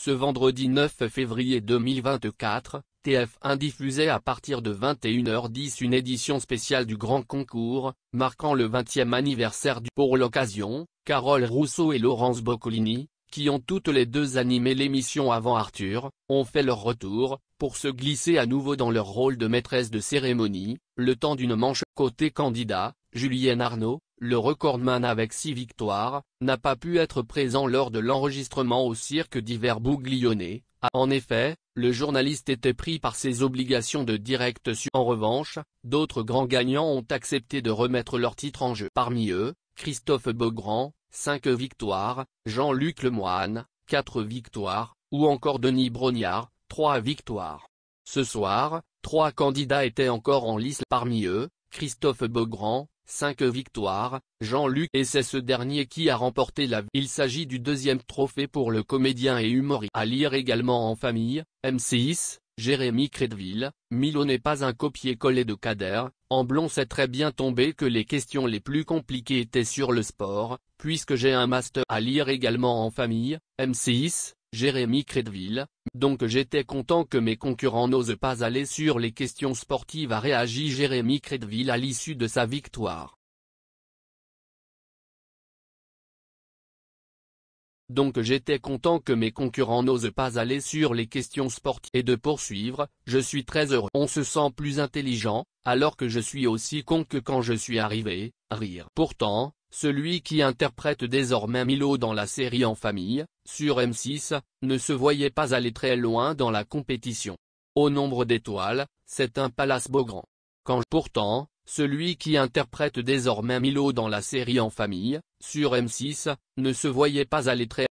Ce vendredi 9 février 2024, TF1 diffusait à partir de 21h10 une édition spéciale du Grand Concours, marquant le 20e anniversaire du Pour l'occasion, Carole Rousseau et Laurence Boccolini, qui ont toutes les deux animé l'émission avant Arthur, ont fait leur retour, pour se glisser à nouveau dans leur rôle de maîtresse de cérémonie, le temps d'une manche. Côté candidat, Julienne Arnaud, le recordman avec 6 victoires, n'a pas pu être présent lors de l'enregistrement au cirque d'hiver bouglionné. Ah, en effet, le journaliste était pris par ses obligations de direct sur. En revanche, d'autres grands gagnants ont accepté de remettre leur titre en jeu. Parmi eux, Christophe Beaugrand, 5 victoires, Jean-Luc Lemoine, 4 victoires, ou encore Denis Brognard, 3 victoires. Ce soir, trois candidats étaient encore en lice parmi eux, Christophe Beaugrand, 5 victoires, Jean-Luc et c'est ce dernier qui a remporté la vie. Il s'agit du deuxième trophée pour le comédien et humoriste. À lire également en famille, M6, Jérémy Crédville, Milo n'est pas un copier-coller de Kader, blond c'est très bien tombé que les questions les plus compliquées étaient sur le sport, puisque j'ai un master à lire également en famille, M6, Jérémy Crédville, donc j'étais content que mes concurrents n'osent pas aller sur les questions sportives a réagi Jérémy Crédville à l'issue de sa victoire. Donc j'étais content que mes concurrents n'osent pas aller sur les questions sportives et de poursuivre, je suis très heureux. On se sent plus intelligent, alors que je suis aussi con que quand je suis arrivé, rire. Pourtant, celui qui interprète désormais Milo dans la série En Famille, sur M6, ne se voyait pas aller très loin dans la compétition. Au nombre d'étoiles, c'est un Palace grand. Quand pourtant, celui qui interprète désormais Milo dans la série En Famille, sur M6, ne se voyait pas aller très